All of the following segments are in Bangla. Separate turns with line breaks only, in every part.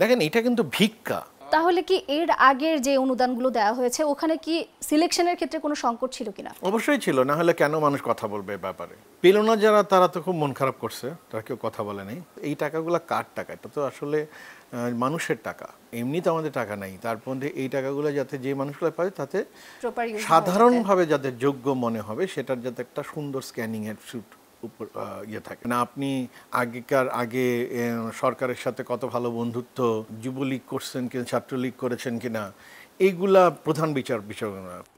দেখেন এটা কিন্তু ভিক্ষা
তাহলে কি এর আগের যে অনুদানগুলো দেওয়া হয়েছে ওখানে কি সিলেকশনের ক্ষেত্রে কোনো সংকট ছিল কিনা
অবশ্যই ছিল না হলে কেন মানুষ কথা বলবে ব্যাপারে পেল না যারা তারা তো খুব মন খারাপ করছে তারা কেউ কথা বলে নেই এই টাকাগুলো কার টাকা এটা তো আসলে মানুষের টাকা এমনি তো আমাদের টাকা নাই তার মধ্যে এই টাকাগুলো যাতে যে মানুষগুলো পাবে তাতে
সাধারণভাবে
যাদের যোগ্য মনে হবে সেটার যাতে একটা সুন্দর স্ক্যানিংয়ের শুট উপর ইয়ে থাকে না আপনি আগেকার আগে সরকারের সাথে কত ভালো বন্ধুত্ব যুবলীগ করছেন কিনা ছাত্রলীগ করেছেন কিনা এইগুলা প্রধান বিচার বিষয়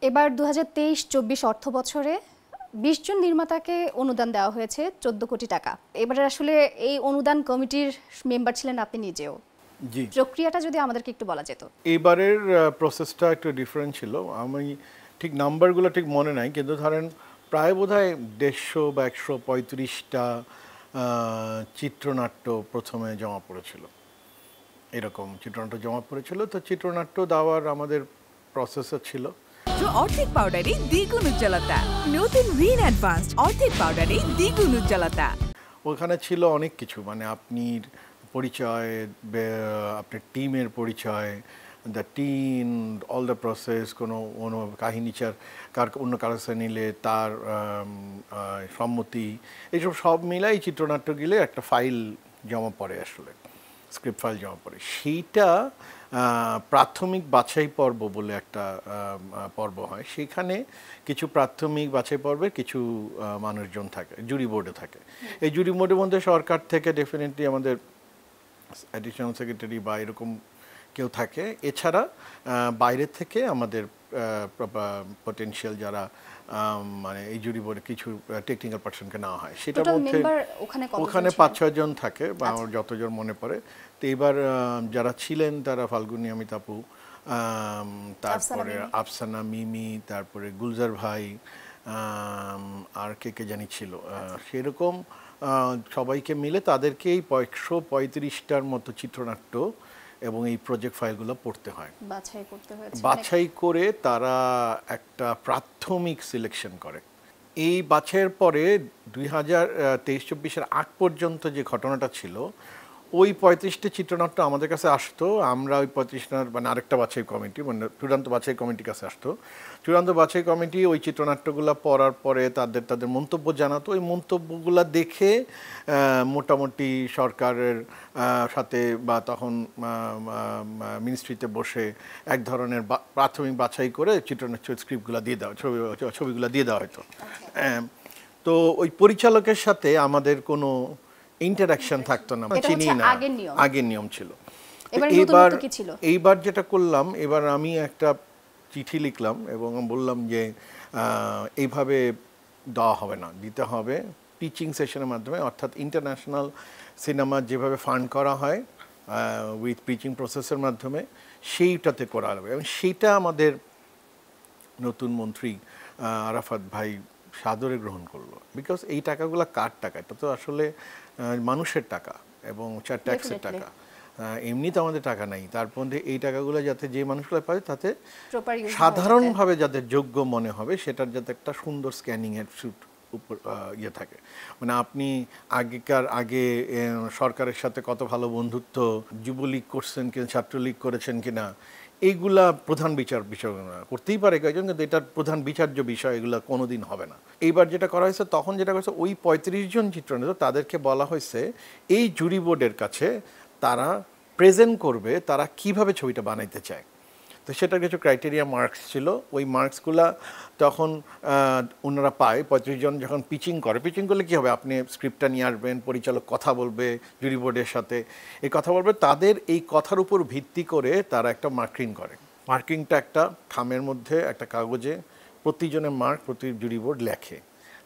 এবার দু হাজার তেইশ চব্বিশ অর্থ বছরে বিশ জন নির্মাতাকে অনুদান দেওয়া হয়েছে চোদ্দ কোটি টাকা এবারে আসলে এই অনুদান কমিটির মেম্বার ছিলেন আপনি নিজেও জি প্রক্রিয়াটা যদি আমাদেরকে একটু বলা যেত
এবারের প্রসেসটা একটু ডিফারেন্ট ছিল আমি ঠিক নাম্বারগুলো ঠিক মনে নাই কিন্তু ধরেন প্রায় বোধ হয় দেড়শো বা একশো পঁয়ত্রিশটা চিত্রনাট্য প্রথমে জমা পড়েছিল এরকম চিত্রনাট্য জমা পড়েছিল তো চিত্রনাট্য দেওয়ার আমাদের প্রসেসও ছিল
অর্ধেক পাউডারে দ্বিগুণ উজ্জ্বলতা নতুন রিন অ্যাডভান্সড অর্ধেক পাউডারে দ্বিগুণ
উজ্জ্বলতা ওখানে ছিল অনেক কিছু মানে আপনি পরিচয় আপনার টিমের পরিচয় the tin all the process কোনো কোনো কাহিনীচার কার অন্য কারো নিলে তার সম্মতি এইসব সব মিলাই চিত্রনাট্য গেলে একটা ফাইল জমা পড়ে আসলে স্ক্রিপ্ট ফাইল জমা পড়ে সেইটা প্রাথমিক বাছাই পর্ব বলে একটা পর্ব হয় সেখানে কিছু প্রাথমিক বাছাই পর্বে কিছু মানুষজন থাকে জুরি বোর্ডে থাকে এই জুরি বোর্ডের মধ্যে সরকার থেকে ডেফিনেটলি আমাদের অ্যাডিশনাল সেক্রেটারি বা এরকম কেউ থাকে এছাড়া বাইরে থেকে আমাদের পটেনশিয়াল যারা মানে এই জুরি বোর্ডে কিছু টেকনিক্যাল পার্সনকে নেওয়া হয় সেটা মধ্যে ওখানে পাঁচ ছজন থাকে বা আচ্ছা। আমার যতজন মনে পড়ে তো এইবার যারা ছিলেন তারা ফাল্গুনি আমি তাপু তারপরে আফসানা মিমি তারপরে গুলজার ভাই আর কে কে জানি ছিল আচ্ছা। সেরকম সবাইকে মিলে তাদেরকে এই একশো পঁয়ত্রিশটার মতো চিত্রনাট্য এবং এই প্রজেক্ট ফাইলগুলো পড়তে হয়
বাছাই করতে হয় বাছাই
করে তারা একটা প্রাথমিক সিলেকশন করে এই বাছাইয়ের পরে দুই হাজার তেইশ চব্বিশের আগ পর্যন্ত যে ঘটনাটা ছিল ওই পঁয়ত্রিশটি চিত্রনাট্য আমাদের কাছে আসতো আমরা ওই পঁয়ত্রিশটার মানে আরেকটা বাছাই কমিটি মানে চূড়ান্ত বাছাই কমিটির কাছে আসতো চূড়ান্ত বাছাই কমিটি ওই চিত্রনাট্যগুলো পড়ার পরে তাদের তাদের মন্তব্য জানাতো ওই মন্তব্যগুলো দেখে মোটামুটি সরকারের সাথে বা তখন মিনিস্ট্রিতে বসে এক ধরনের প্রাথমিক বাছাই করে চিত্রনাট্য স্ক্রিপ্টগুলো দিয়ে দেওয়া ছবি ছবিগুলো দিয়ে দেওয়া হতো আচ্ছা। তো ওই পরিচালকের সাথে আমাদের কোনো ইন্টারাকশন থাকতো না চিনি না আগের নিয়ম ছিল এবার এইবার যেটা করলাম এবার আমি একটা চিঠি লিখলাম এবং বললাম যে এইভাবে দেওয়া হবে না দিতে হবে টিচিং সেশনের মাধ্যমে অর্থাৎ ইন্টারন্যাশনাল সিনেমা যেভাবে ফান্ড করা হয় উইথ পিচিং প্রসেসের মাধ্যমে সেইটাতে করা হবে এবং সেইটা আমাদের নতুন মন্ত্রী আরাফাত ভাই সাদরে গ্রহণ করলো বিকজ এই টাকাগুলো কার টাকা এটা তো আসলে মানুষের টাকা এবং চার ট্যাক্সের টাকা এমনিতে আমাদের টাকা নাই তার মধ্যে এই টাকাগুলো যাতে যে মানুষগুলো পাবে তাতে
সাধারণভাবে
যাদের যোগ্য মনে হবে সেটার যাতে একটা সুন্দর স্ক্যানিংয়ের শুট উপর ইয়ে থাকে মানে আপনি আগেকার আগে সরকারের সাথে কত ভালো বন্ধুত্ব যুবলীগ করছেন কিনা ছাত্রলীগ করেছেন কিনা এইগুলা প্রধান বিচার বিষয় করতেই পারে কয়েকজন কিন্তু এটার প্রধান বিচার্য বিষয় এগুলো কোনোদিন হবে না এইবার যেটা করা হয়েছে তখন যেটা করেছে ওই পঁয়ত্রিশ জন চিত্রনেতা তাদেরকে বলা হয়েছে এই জুরি বোর্ডের কাছে তারা প্রেজেন্ট করবে তারা কিভাবে ছবিটা বানাইতে চায় তো সেটার কিছু ক্রাইটেরিয়া মার্কস ছিল ওই মার্কসগুলা তখন ওনারা পায় পঁয়ত্রিশ জন যখন পিচিং করে পিচিং করলে কী হবে আপনি স্ক্রিপ্টটা নিয়ে আসবেন পরিচালক কথা বলবে জুরি বোর্ডের সাথে এই কথা বলবে তাদের এই কথার উপর ভিত্তি করে তারা একটা মার্কিং করে মার্কিংটা একটা খামের মধ্যে একটা কাগজে প্রতিজনের মার্ক প্রতি জুরি বোর্ড লেখে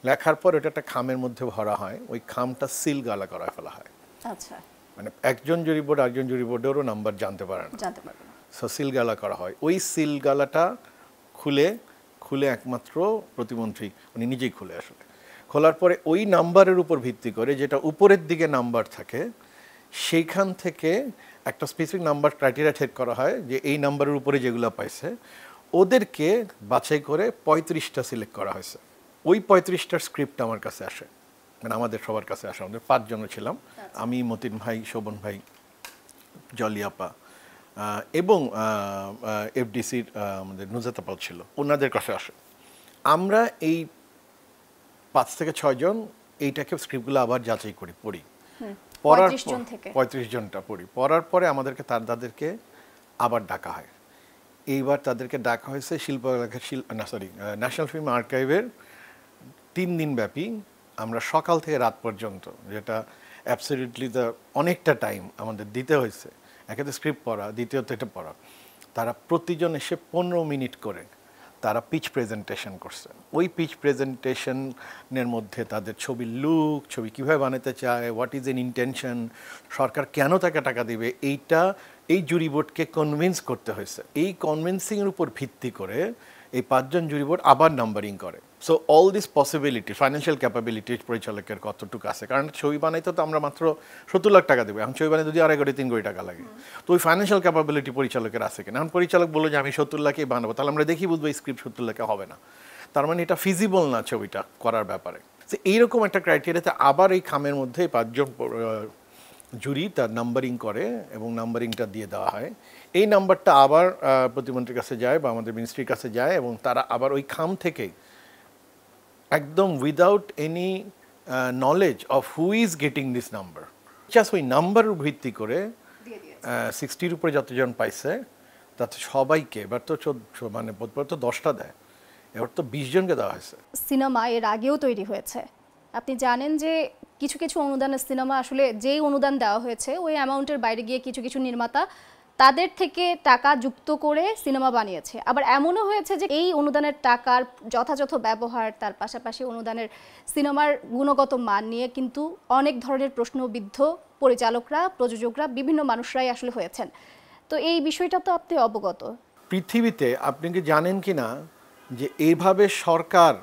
লেখার পর এটা একটা খামের মধ্যে ভরা হয় ওই খামটা সিল গালা করা ফেলা হয় আচ্ছা মানে একজন জুরি বোর্ড একজন জুরি বোর্ডেরও নাম্বার জানতে পারে না জানতে পারে সো সিলগালা করা হয় ওই সিলগালাটা খুলে খুলে একমাত্র প্রতিমন্ত্রী উনি নিজেই খুলে আসলে খোলার পরে ওই নাম্বারের উপর ভিত্তি করে যেটা উপরের দিকে নাম্বার থাকে সেইখান থেকে একটা স্পেসিফিক নাম্বার ক্রাইটেরিয়া ঠেক করা হয় যে এই নাম্বারের উপরে যেগুলো পাইছে ওদেরকে বাছাই করে পঁয়ত্রিশটা সিলেক্ট করা হয়েছে ওই পঁয়ত্রিশটার স্ক্রিপ্ট আমার কাছে আসে মানে আমাদের সবার কাছে আসে আমাদের পাঁচজন ছিলাম আচ্ছা। আমি মতিন ভাই শোভন ভাই জলিয়াপা এবং এফডিসির আমাদের নুজাতাপাল ছিল ওনাদের কাছে আসে আমরা এই পাঁচ থেকে ছয়জন এইটাকে স্ক্রিপ্টগুলো আবার যাচাই করি পড়ি পড়ার পঁয়ত্রিশ জনটা পড়ি পড়ার পরে আমাদেরকে তার তাদেরকে আবার ডাকা হয় এইবার তাদেরকে ডাকা হয়েছে শিল্প না সরি ন্যাশনাল ফিল্ম আর্কাইভের তিন দিন ব্যাপী আমরা সকাল থেকে রাত পর্যন্ত যেটা অ্যাবসোলিউটলি দ্য অনেকটা টাইম আমাদের দিতে হয়েছে একে তো স্ক্রিপ্ট পড়া দ্বিতীয়ত এটা পড়া তারা প্রতিজন এসে পনেরো মিনিট করে তারা পিচ প্রেজেন্টেশন করছে ওই পিচ প্রেজেন্টেশনের মধ্যে তাদের ছবির লুক ছবি কীভাবে বানাতে চায় হোয়াট ইজ এন ইন্টেনশন সরকার কেন তাকে টাকা দিবে এইটা এই জুরি বোর্ডকে কনভিন্স করতে হয়েছে এই কনভিন্সিংয়ের উপর ভিত্তি করে এই পাঁচজন জুরি বোর্ড আবার নাম্বারিং করে so all this possibility financial capability পরিচালকের কতটুকু আছে কারণ ছবি বানাইতে তো আমরা মাত্র সত্তর লাখ টাকা দেবো এখন ছবি বানাই যদি আড়াই কোটি তিন কোটি টাকা লাগে তো ওই ফাইন্যান্সিয়াল ক্যাপাবিলিটি পরিচালকের আছে কিনা এখন পরিচালক বললো যে আমি সত্তর লাখেই বানাবো তাহলে আমরা দেখি বুঝবো স্ক্রিপ্ট সত্তর লাখে হবে না তার মানে এটা ফিজিবল না ছবিটা করার ব্যাপারে তো এইরকম একটা ক্রাইটেরিয়াতে আবার এই খামের মধ্যে পাঁচজন জুরি তার নাম্বারিং করে এবং নাম্বারিংটা দিয়ে দেওয়া হয় এই নাম্বারটা আবার প্রতিমন্ত্রীর কাছে যায় বা আমাদের মিনিস্ট্রির কাছে যায় এবং তারা আবার ওই খাম থেকে একদম without any knowledge of who is getting this number just ওই নাম্বার ভিত্তি করে সিক্সটির উপরে যতজন পাইছে তাতে সবাইকে এবার তো মানে বোধবার তো দশটা দেয় এবার তো বিশ জনকে দেওয়া হয়েছে
সিনেমা এর আগেও তৈরি হয়েছে আপনি জানেন যে কিছু কিছু অনুদানের সিনেমা আসলে যেই অনুদান দেওয়া হয়েছে ওই অ্যামাউন্টের বাইরে গিয়ে কিছু কিছু নির্মাতা তাদের থেকে টাকা যুক্ত করে সিনেমা বানিয়েছে আবার এমনও হয়েছে যে এই অনুদানের টাকার যথাযথ ব্যবহার তার পাশাপাশি অনুদানের সিনেমার গুণগত মান নিয়ে কিন্তু অনেক ধরনের প্রশ্নবিদ্ধ পরিচালকরা প্রযোজকরা বিভিন্ন মানুষরাই আসলে হয়েছেন তো এই বিষয়টা তো আপনি অবগত
পৃথিবীতে আপনি কি জানেন কি না যে এভাবে সরকার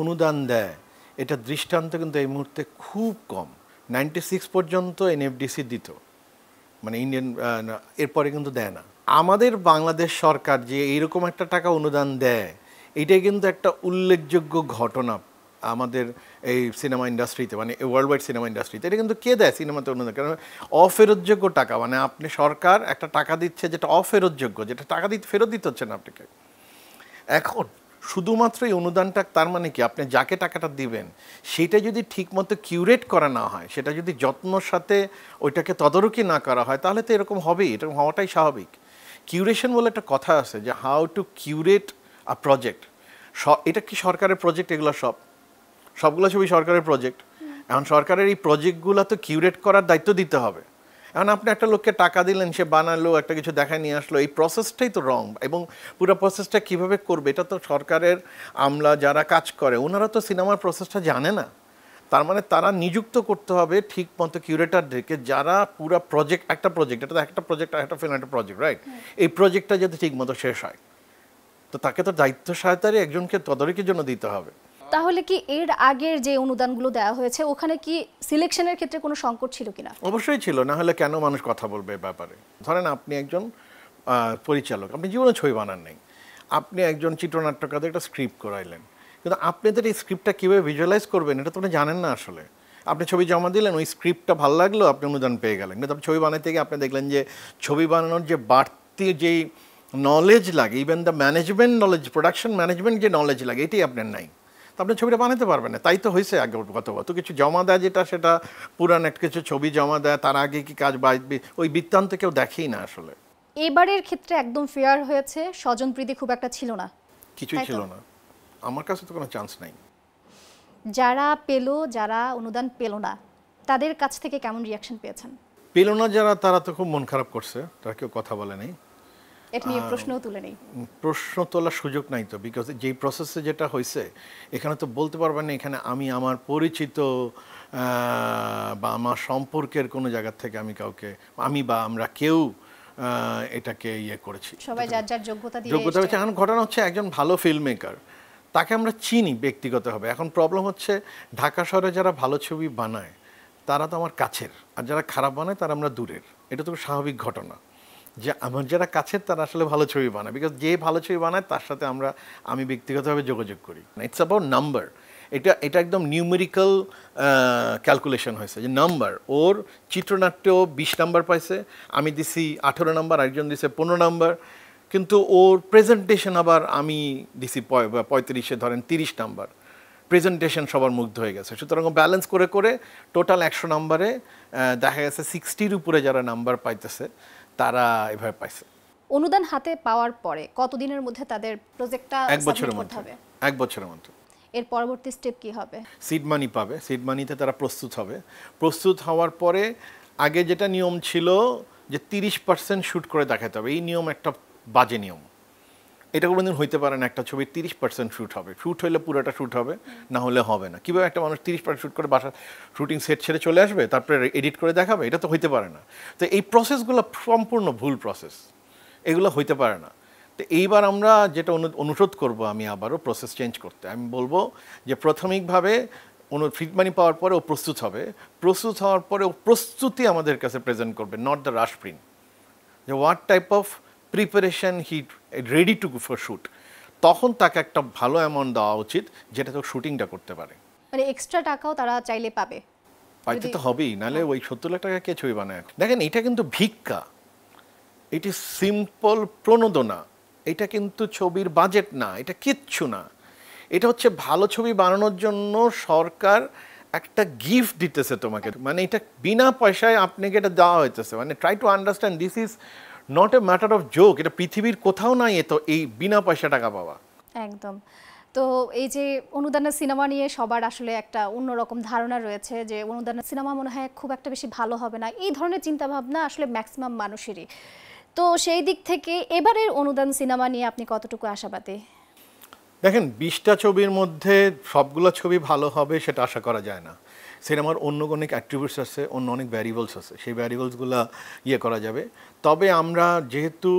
অনুদান দেয় এটা দৃষ্টান্ত কিন্তু এই মুহূর্তে খুব কম নাইনটি সিক্স পর্যন্ত এনএফডিসি দিত মানে ইন্ডিয়ান এরপরে কিন্তু দেয় না আমাদের বাংলাদেশ সরকার যে এইরকম একটা টাকা অনুদান দেয় এটাই কিন্তু একটা উল্লেখযোগ্য ঘটনা আমাদের এই সিনেমা ইন্ডাস্ট্রিতে মানে ওয়ার্ল্ড ওয়াইড সিনেমা ইন্ডাস্ট্রিতে এটা কিন্তু কে দেয় সিনেমাতে অনুদান কারণ অফেরতযোগ্য টাকা মানে আপনি সরকার একটা টাকা দিচ্ছে যেটা অফেরতযোগ্য যেটা টাকা দিতে ফেরত দিতে হচ্ছে না আপনাকে এখন শুধুমাত্র এই অনুদানটা তার মানে কি আপনি যাকে টাকাটা দিবেন সেটা যদি ঠিকমতো কিউরেট করা না হয় সেটা যদি যত্নর সাথে ওইটাকে তদারকি না করা হয় তাহলে তো এরকম হবেই এরকম হওয়াটাই স্বাভাবিক কিউরেশন বলে একটা কথা আছে যে how to curate a project এটা কি সরকারের প্রজেক্ট এগুলো সব সবগুলো সবই সরকারের প্রজেক্ট এখন সরকারের এই প্রজেক্টগুলো তো কিউরেট করার দায়িত্ব দিতে হবে কারণ আপনি একটা লোককে টাকা দিলেন সে বানালো একটা কিছু দেখায় নিয়ে আসলো এই প্রসেসটাই তো রং এবং পুরো প্রসেসটা কিভাবে করবে এটা তো সরকারের আমলা যারা কাজ করে ওনারা তো সিনেমার প্রসেসটা জানে না তার মানে তারা নিযুক্ত করতে হবে ঠিক মতো কিউরেটারদেরকে যারা পুরো প্রজেক্ট একটা প্রজেক্ট এটা একটা প্রজেক্ট একটা ফিল্ম একটা প্রজেক্ট রাইট এই প্রজেক্টটা যদি ঠিক মতো শেষ হয় তো তাকে তো দায়িত্ব সহায়তারই একজনকে তদারকির জন্য দিতে হবে
তাহলে কি এর আগের যে অনুদানগুলো দেওয়া হয়েছে ওখানে কি সিলেকশনের ক্ষেত্রে কোনো সংকট ছিল কিনা
অবশ্যই ছিল না হলে কেন মানুষ কথা বলবে ব্যাপারে ধরেন আপনি একজন পরিচালক আপনি জীবনে ছবি বানান নেই আপনি একজন চিত্রনাট্যকারদের একটা স্ক্রিপ্ট করাইলেন কিন্তু আপনাদের এই স্ক্রিপ্টটা কীভাবে ভিজুয়ালাইজ করবেন এটা তো আপনি জানেন না আসলে আপনি ছবি জমা দিলেন ওই স্ক্রিপ্টটা ভালো লাগলো আপনি অনুদান পেয়ে গেলেন কিন্তু আপনি ছবি বানাইতে গিয়ে আপনি দেখলেন যে ছবি বানানোর যে বাড়তি যেই নলেজ লাগে even the management knowledge production management যে নলেজ লাগে এটাই আপনার নাই তো আপনি ছবিটা বানাতে পারবেন না তাই তো হয়েছে আগে গত তো কিছু জমা দেয় যেটা সেটা পুরান একটা কিছু ছবি জমা দেয় তার আগে কি কাজ বা ওই বৃত্তান্ত কেউ দেখেই না আসলে
এবারের ক্ষেত্রে একদম ফেয়ার হয়েছে স্বজন প্রীতি খুব একটা ছিল না
কিছুই ছিল না আমার কাছে তো কোনো চান্স নাই
যারা পেলো যারা অনুদান পেলো না তাদের কাছ থেকে কেমন রিয়াকশন পেয়েছেন
পেলো না যারা তারা তো খুব মন খারাপ করছে তারা কেউ কথা বলে নেই
প্রশ্ন
তোলার সুযোগ নাই তো বিকজ যেই প্রসেসে যেটা হয়েছে এখানে তো বলতে পারবেন না এখানে আমি আমার পরিচিত বা আমার সম্পর্কের কোনো জায়গার থেকে আমি কাউকে আমি বা আমরা কেউ এটাকে ইয়ে করেছি সবাই
যার যার যোগ্যতা যোগ্যতা হচ্ছে এখন
ঘটনা হচ্ছে একজন ভালো ফিল্ম মেকার তাকে আমরা চিনি ব্যক্তিগতভাবে এখন প্রবলেম হচ্ছে ঢাকা শহরে যারা ভালো ছবি বানায় তারা তো আমার কাছের আর যারা খারাপ বানায় তারা আমরা দূরের এটা তো স্বাভাবিক ঘটনা যে আমার যারা কাছের তারা আসলে ভালো ছবি বানায় বিকজ যে ভালো ছবি বানায় তার সাথে আমরা আমি ব্যক্তিগতভাবে যোগাযোগ করি ইটস অ্যাবাউট নাম্বার এটা এটা একদম নিউমেরিক্যাল ক্যালকুলেশন হয়েছে যে নাম্বার ওর চিত্রনাট্য বিশ নাম্বার পাইছে আমি দিছি আঠেরো নাম্বার আরেকজন দিছে পনেরো নাম্বার কিন্তু ওর প্রেজেন্টেশন আবার আমি দিছি পঁয়ত্রিশে ধরেন তিরিশ নাম্বার প্রেজেন্টেশন সবার মুগ্ধ হয়ে গেছে সুতরাং ব্যালেন্স করে করে টোটাল একশো নাম্বারে দেখা গেছে সিক্সটির উপরে যারা নাম্বার পাইতেছে তারা এভাবে পাইছে
অনুদান হাতে পাওয়ার পরে কতদিনের মধ্যে তাদের প্রজেক্টটা এক বছরের মধ্যে
এক বছরের মধ্যে
এর পরবর্তী স্টেপ কি হবে
সিড মানি পাবে সিড মানিতে তারা প্রস্তুত হবে প্রস্তুত হওয়ার পরে আগে যেটা নিয়ম ছিল যে তিরিশ পার্সেন্ট শ্যুট করে দেখাতে হবে এই নিয়ম একটা বাজে নিয়ম এটা কোনোদিন হইতে পারে না একটা ছবির তিরিশ পার্সেন্ট শ্যুট হবে শ্যুট হলে পুরোটা শ্যুট হবে না হলে হবে না কীভাবে একটা মানুষ তিরিশ পার্সেন্ট শ্যুট করে বাসা শ্যুটিং সেট ছেড়ে চলে আসবে তারপরে এডিট করে দেখাবে এটা তো হইতে পারে না তো এই প্রসেসগুলো সম্পূর্ণ ভুল প্রসেস এগুলো হইতে পারে না তো এইবার আমরা যেটা অনুরোধ করব আমি আবারও প্রসেস চেঞ্জ করতে আমি বলবো যে প্রাথমিকভাবে কোনো ফিটমানি পাওয়ার পরে ও প্রস্তুত হবে প্রস্তুত হওয়ার পরে ও প্রস্তুতি আমাদের কাছে প্রেজেন্ট করবে নট দ্য রাশ প্রিন্ট যে what type of preparation he ready to for shoot তখন তাকে একটা ভালো অ্যামাউন্ট দেওয়া উচিত যেটা তো শুটিংটা করতে পারে
মানে এক্সট্রা টাকাও তারা চাইলে পাবে
পাইতে তো হবেই নালে হ্যাঁ। ওই সত্তর লাখ টাকা কে ছবি বানায় দেখেন এটা কিন্তু ভিক্ষা এটি সিম্পল প্রণোদনা এটা কিন্তু ছবির বাজেট না এটা কিচ্ছু না এটা হচ্ছে ভালো ছবি বানানোর জন্য সরকার একটা গিফট দিতেছে তোমাকে মানে এটা বিনা পয়সায় আপনাকে এটা দেওয়া হইতেছে মানে try to understand this is not a matter of joke এটা পৃথিবীর কোথাও নাই এত এই বিনা পয়সা টাকা পাওয়া
একদম তো এই যে অনুদানের সিনেমা নিয়ে সবার আসলে একটা অন্যরকম ধারণা রয়েছে যে অনুদানের সিনেমা মনে হয় খুব একটা বেশি ভালো হবে না এই ধরনের চিন্তাভাবনা আসলে ম্যাক্সিমাম মানুষেরই তো সেই দিক থেকে এবারের অনুদান সিনেমা নিয়ে আপনি কতটুকু আশাবাদী
দেখেন বিশটা ছবির মধ্যে সবগুলো ছবি ভালো হবে সেটা আশা করা যায় না সিনেমার অন্য অনেক অ্যাট্রিবিউটস আছে অন্য অনেক ভ্যারিয়েবলস আছে সেই ভ্যারিয়েবলসগুলো ইয়ে করা যাবে তবে আমরা যেহেতু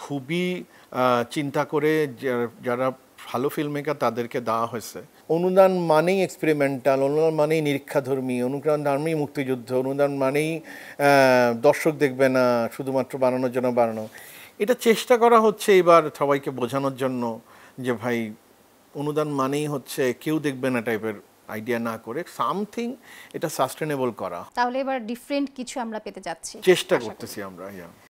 খুবই চিন্তা করে যারা ভালো ফিল্ম মেকার তাদেরকে দেওয়া হয়েছে অনুদান মানেই এক্সপেরিমেন্টাল অনুদান মানেই নিরীক্ষাধর্মী অনুদান মানেই মুক্তিযুদ্ধ অনুদান মানেই দর্শক দেখবে না শুধুমাত্র বানানোর জন্য বানানো এটা চেষ্টা করা হচ্ছে এবার সবাইকে বোঝানোর জন্য যে ভাই অনুদান মানেই হচ্ছে কেউ দেখবে না টাইপের আইডিয়া না করে সামথিং এটা সাস্টেনেবল করা
তাহলে এবার ডিফারেন্ট কিছু আমরা পেতে যাচ্ছি চেষ্টা
করতেছি আমরা